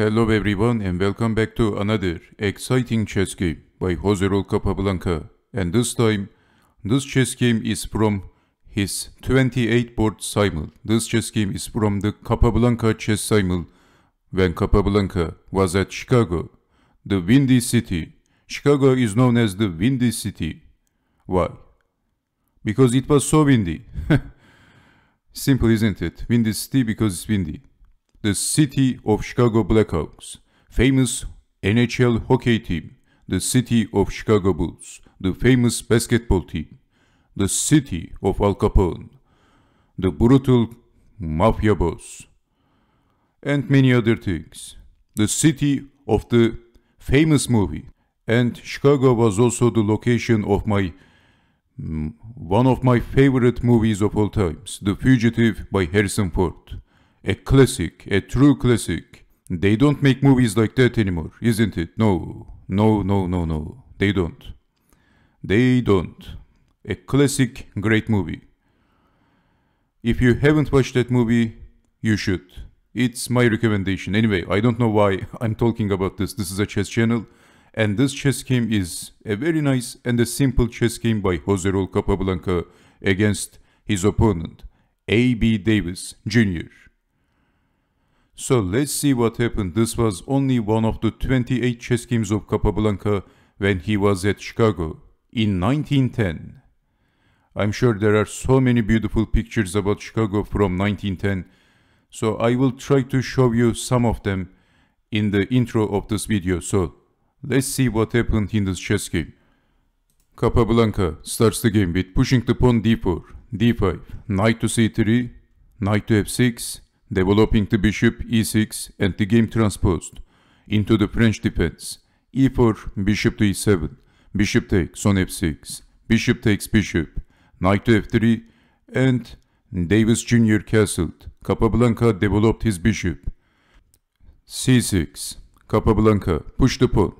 Hello everyone and welcome back to another exciting chess game by Joserol Capablanca. And this time, this chess game is from his 28 board simul. This chess game is from the Capablanca chess simul when Capablanca was at Chicago, the Windy City. Chicago is known as the Windy City. Why? Because it was so windy. Simple, isn't it? Windy City because it's windy the city of Chicago Blackhawks, famous NHL hockey team, the city of Chicago Bulls, the famous basketball team, the city of Al Capone, the brutal mafia boss, and many other things. The city of the famous movie. And Chicago was also the location of my mm, one of my favorite movies of all times, The Fugitive by Harrison Ford. A classic, a true classic. They don't make movies like that anymore, isn't it? No, no, no, no, no. They don't. They don't. A classic, great movie. If you haven't watched that movie, you should. It's my recommendation. Anyway, I don't know why I'm talking about this. This is a chess channel. And this chess game is a very nice and a simple chess game by Jose Raul Capablanca against his opponent, A.B. Davis Jr. So let's see what happened. This was only one of the 28 chess games of Capablanca when he was at Chicago in 1910. I'm sure there are so many beautiful pictures about Chicago from 1910, so I will try to show you some of them in the intro of this video. So let's see what happened in this chess game. Capablanca starts the game with pushing the pawn d4, d5, knight to c3, knight to f6, developing the bishop e6 and the game transposed into the French defense. e4, bishop to e7, bishop takes on f6, bishop takes bishop, knight to f3, and Davis Jr. castled. Capablanca developed his bishop. c6, Capablanca pushed the pawn.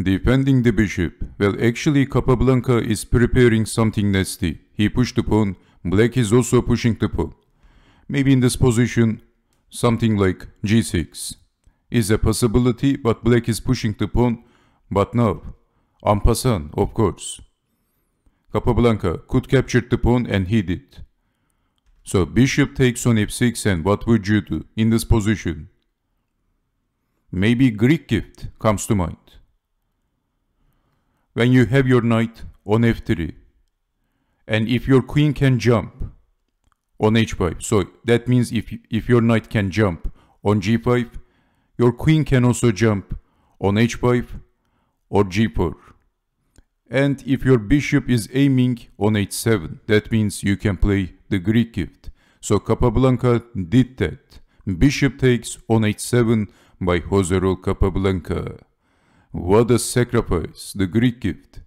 Defending the bishop. Well, actually Capablanca is preparing something nasty. He pushed the pawn, black is also pushing the pawn. Maybe in this position, something like g6 is a possibility, but black is pushing the pawn, but no, en passant, of course. Capablanca could capture the pawn and he did. So bishop takes on f6 and what would you do in this position? Maybe Greek gift comes to mind. When you have your knight on f3 and if your queen can jump, on h5. So that means if, if your knight can jump on g5, your queen can also jump on h5 or g4. And if your bishop is aiming on h7, that means you can play the Greek gift. So Capablanca did that. Bishop takes on h7 by Jose Capablanca. What a sacrifice, the Greek gift.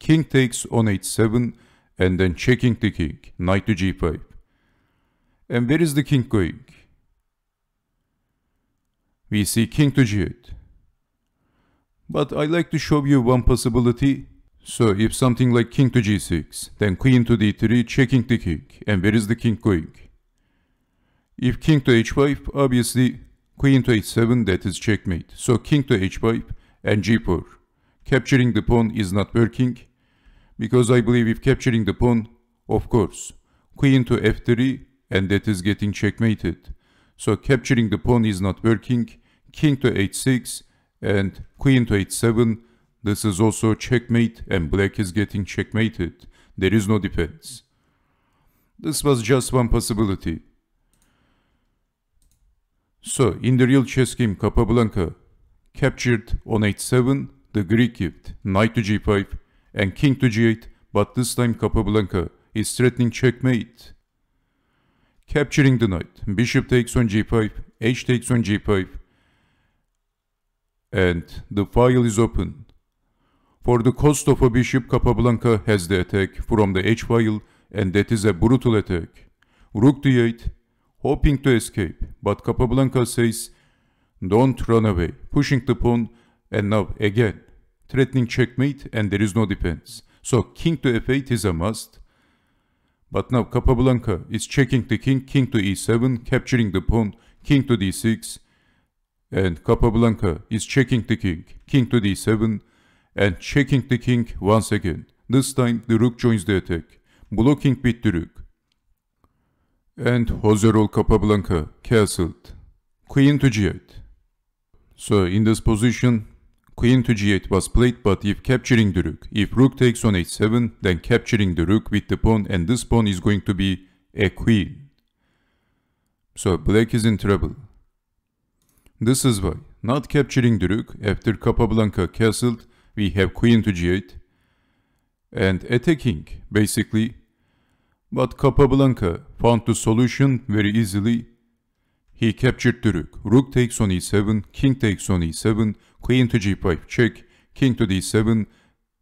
King takes on h7 and then checking the king, knight to g5. And where is the king going? We see king to g8. But I like to show you one possibility. So if something like king to g6, then queen to d3 checking the king. And where is the king going? If king to h5, obviously queen to h7 that is checkmate. So king to h5 and g4. Capturing the pawn is not working. Because I believe if capturing the pawn, of course, queen to f3 and that is getting checkmated. So capturing the pawn is not working, king to h6 and queen to h7, this is also checkmate and black is getting checkmated. There is no defense. This was just one possibility. So in the real chess game Capablanca captured on h7 the Greek gift, knight to g5 and king to g8 but this time Capablanca is threatening checkmate capturing the knight. Bishop takes on g5, h takes on g5, and the file is open. For the cost of a bishop, Capablanca has the attack from the h file, and that is a brutal attack. Rook d8, hoping to escape, but Capablanca says, don't run away, pushing the pawn, and now again, threatening checkmate, and there is no defense. So king to f8 is a must, but now Capablanca is checking the king, king to e7, capturing the pawn, king to d6. And Capablanca is checking the king, king to d7, and checking the king once again. This time the rook joins the attack, blocking with the rook. And Jose Capablanca castled. Queen to g8. So in this position, Queen to g8 was played but if capturing the rook. If rook takes on h7 then capturing the rook with the pawn and this pawn is going to be a queen. So black is in trouble. This is why. Not capturing the rook after Capablanca castled we have queen to g8 and attacking basically. But Capablanca found the solution very easily he captured the rook. Rook takes on e7, king takes on e7, queen to g5 check, king to d7.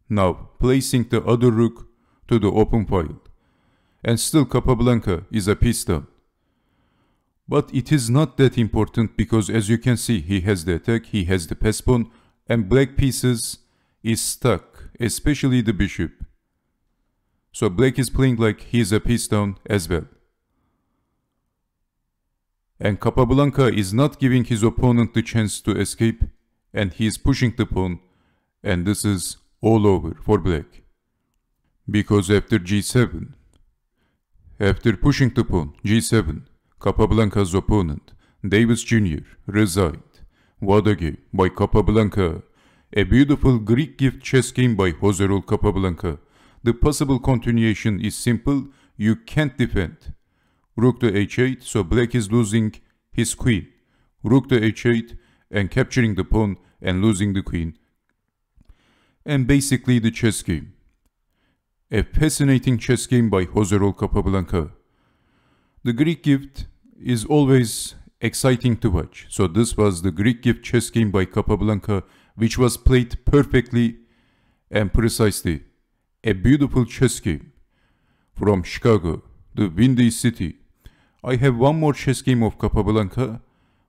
Now placing the other rook to the open file. And still Capablanca is a piece down. But it is not that important because as you can see he has the attack, he has the pass pawn and black pieces is stuck, especially the bishop. So black is playing like he is a piece down as well and Capablanca is not giving his opponent the chance to escape, and he is pushing the pawn, and this is all over for black. Because after g7, after pushing the pawn g7, Capablanca's opponent, Davis Jr., resigned. What a game by Capablanca! A beautiful Greek gift chess game by Joserol Capablanca. The possible continuation is simple, you can't defend rook to h8, so black is losing his queen. Rook to h8 and capturing the pawn and losing the queen. And basically the chess game. A fascinating chess game by Jose Capablanca. The Greek gift is always exciting to watch. So this was the Greek gift chess game by Capablanca which was played perfectly and precisely. A beautiful chess game from Chicago, the windy city, I have one more chess game of Capablanca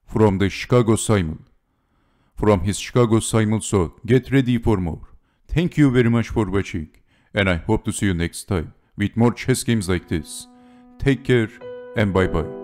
from the Chicago Simon. From his Chicago Simon, so get ready for more. Thank you very much for watching, and I hope to see you next time with more chess games like this. Take care and bye bye.